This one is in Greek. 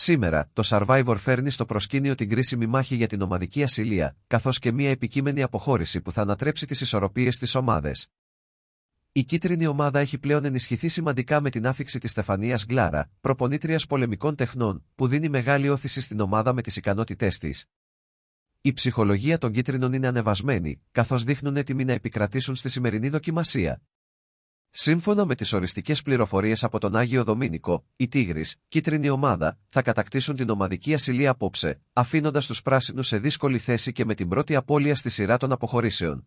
Σήμερα, το Survivor φέρνει στο προσκήνιο την κρίσιμη μάχη για την ομαδική ασυλία, καθώς και μια επικείμενη αποχώρηση που θα ανατρέψει τις ισορροπίες της ομάδε. Η κίτρινη ομάδα έχει πλέον ενισχυθεί σημαντικά με την άφηξη της Στεφανίας Γκλάρα, προπονήτριας πολεμικών τεχνών, που δίνει μεγάλη όθηση στην ομάδα με τις ικανότητές της. Η ψυχολογία των κίτρινων είναι ανεβασμένη, καθώς δείχνουν έτοιμοι να επικρατήσουν στη σημερινή δοκιμασία. Σύμφωνα με τις οριστικές πληροφορίες από τον Άγιο Δομήνικο, η Τίγρης, κίτρινη ομάδα, θα κατακτήσουν την ομαδική ασυλία απόψε, αφήνοντας τους πράσινους σε δύσκολη θέση και με την πρώτη απώλεια στη σειρά των αποχωρήσεων.